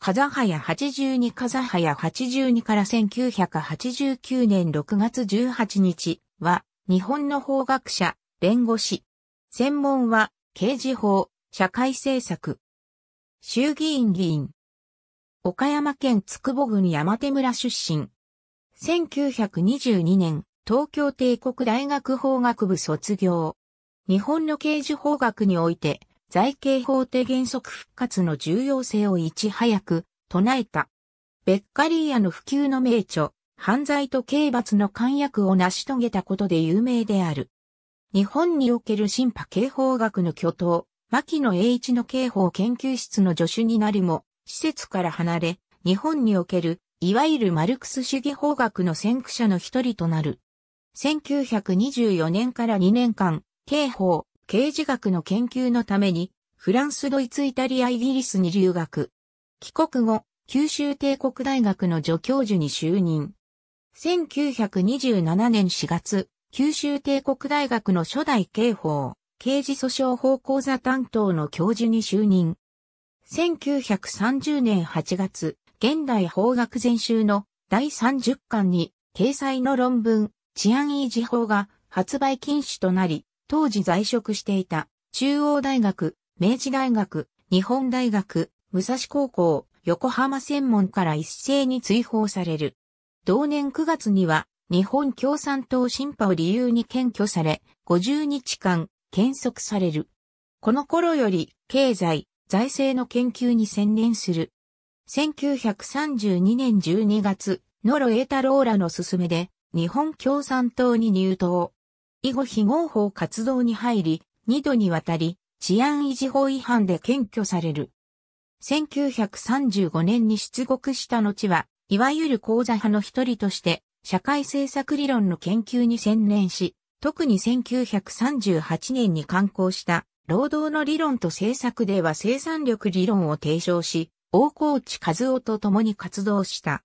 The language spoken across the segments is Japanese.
カザハヤ82カザハヤ82から1989年6月18日は日本の法学者、弁護士。専門は刑事法、社会政策。衆議院議員。岡山県つくぼ郡山手村出身。1922年、東京帝国大学法学部卒業。日本の刑事法学において、財形法定原則復活の重要性をいち早く唱えた。ベッカリーヤの普及の名著、犯罪と刑罰の簡約を成し遂げたことで有名である。日本における審判刑法学の巨頭、牧野栄一の刑法研究室の助手になりも、施設から離れ、日本における、いわゆるマルクス主義法学の先駆者の一人となる。1924年から2年間、刑法、刑事学の研究のために、フランス、ドイツ、イタリア、イギリスに留学。帰国後、九州帝国大学の助教授に就任。1927年4月、九州帝国大学の初代刑法、刑事訴訟法講座担当の教授に就任。1930年8月、現代法学全集の第30巻に掲載の論文、治安維持法が発売禁止となり、当時在職していた、中央大学、明治大学、日本大学、武蔵高校、横浜専門から一斉に追放される。同年9月には、日本共産党審判を理由に検挙され、50日間、検測される。この頃より、経済、財政の研究に専念する。1932年12月、野呂栄太郎らの勧めで、日本共産党に入党。以後非合法活動に入り、二度にわたり治安維持法違反で検挙される。1935年に出国した後は、いわゆる講座派の一人として、社会政策理論の研究に専念し、特に1938年に刊行した労働の理論と政策では生産力理論を提唱し、大河内和夫と共に活動した。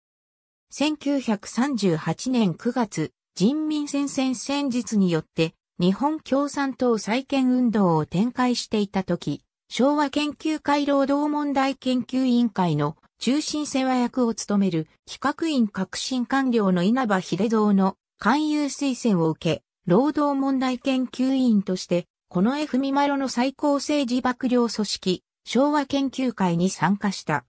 1938年9月、人民戦線戦術によって日本共産党再建運動を展開していた時、昭和研究会労働問題研究委員会の中心世話役を務める企画院革新官僚の稲葉秀蔵の勧誘推薦を受け、労働問題研究委員として、この F ミマロの最高政治幕僚組織、昭和研究会に参加した。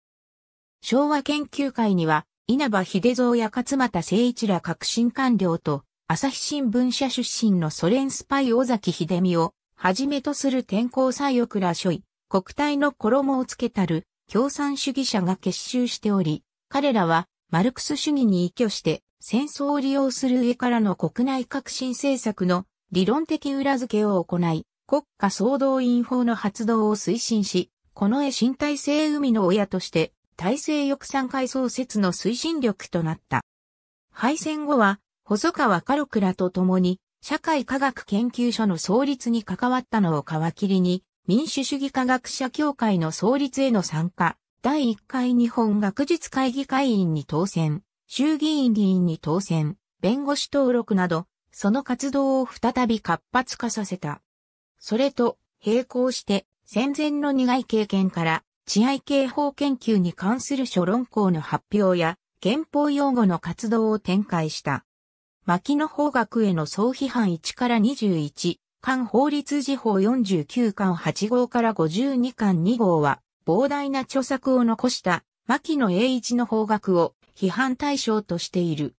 昭和研究会には、稲葉秀蔵や勝又誠一ら革新官僚と、朝日新聞社出身のソ連スパイ尾崎秀美を、はじめとする天候左翼ら諸位、国体の衣をつけたる共産主義者が結集しており、彼らはマルクス主義に依拠して戦争を利用する上からの国内革新政策の理論的裏付けを行い、国家総動員法の発動を推進し、この絵新体制海の親として体制翼産会創設の推進力となった。敗戦後は、細川カロクラと共に、社会科学研究所の創立に関わったのを皮切りに、民主主義科学者協会の創立への参加、第1回日本学術会議会員に当選、衆議院議員に当選、弁護士登録など、その活動を再び活発化させた。それと、並行して、戦前の苦い経験から、治安刑法研究に関する諸論考の発表や、憲法用語の活動を展開した。牧野法学への総批判1から21、官法律事法49巻8号から52巻2号は、膨大な著作を残した牧野栄一の法学を批判対象としている。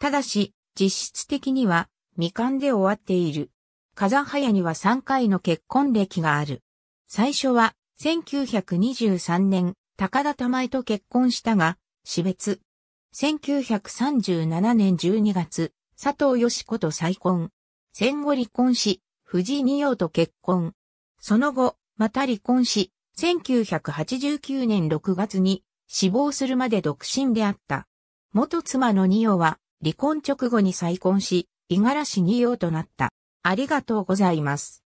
ただし、実質的には未完で終わっている。風早には3回の結婚歴がある。最初は1923年、高田玉江と結婚したが、死別。1937年12月、佐藤義子と再婚。戦後離婚し、藤井二葉と結婚。その後、また離婚し、1989年6月に死亡するまで独身であった。元妻の二葉は離婚直後に再婚し、五十嵐二葉となった。ありがとうございます。